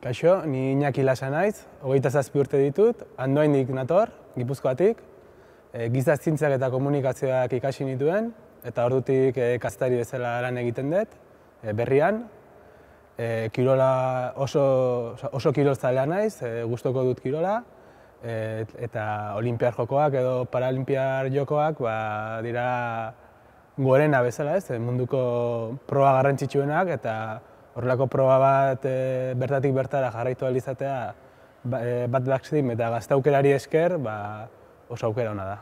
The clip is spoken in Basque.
Kaixo, ni Iñaki Lasa naiz, hogeita zazpi urte ditut, andoendik nator, gipuzkoatik, e, eh, gizaztintzak eta komunikazioak ikasi nituen, eta ordutik e, eh, kastari bezala lan egiten dut, e, berrian. E, kirola oso, oso kirolzalea naiz, e, gustoko dut kirola, e, eta olimpiar jokoak edo paralimpiar jokoak ba, dira gorena bezala ez, munduko proba garrantzitsuenak eta Horrelako proba bat e, bertatik bertara jarraitu alizatea ba, eh, bat laxim eta gazta aukerari esker ba, oso aukera hona da.